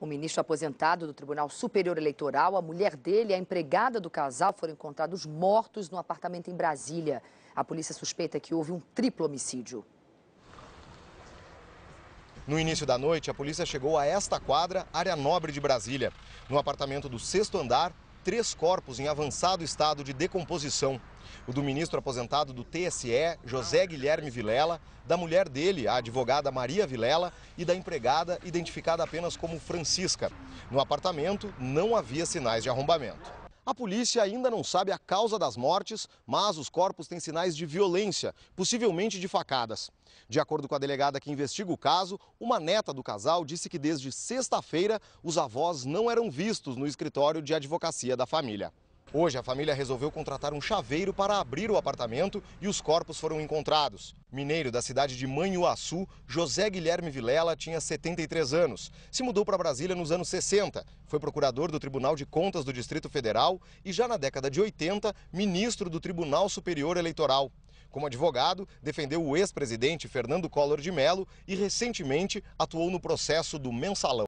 O ministro aposentado do Tribunal Superior Eleitoral, a mulher dele e a empregada do casal foram encontrados mortos no apartamento em Brasília. A polícia suspeita que houve um triplo homicídio. No início da noite, a polícia chegou a esta quadra, área nobre de Brasília. No apartamento do sexto andar, três corpos em avançado estado de decomposição. O do ministro aposentado do TSE, José Guilherme Vilela, da mulher dele, a advogada Maria Vilela, e da empregada, identificada apenas como Francisca. No apartamento não havia sinais de arrombamento. A polícia ainda não sabe a causa das mortes, mas os corpos têm sinais de violência, possivelmente de facadas. De acordo com a delegada que investiga o caso, uma neta do casal disse que desde sexta-feira os avós não eram vistos no escritório de advocacia da família. Hoje, a família resolveu contratar um chaveiro para abrir o apartamento e os corpos foram encontrados. Mineiro da cidade de Manhuaçu, José Guilherme Vilela tinha 73 anos. Se mudou para Brasília nos anos 60, foi procurador do Tribunal de Contas do Distrito Federal e, já na década de 80, ministro do Tribunal Superior Eleitoral. Como advogado, defendeu o ex-presidente Fernando Collor de Mello e, recentemente, atuou no processo do mensalão.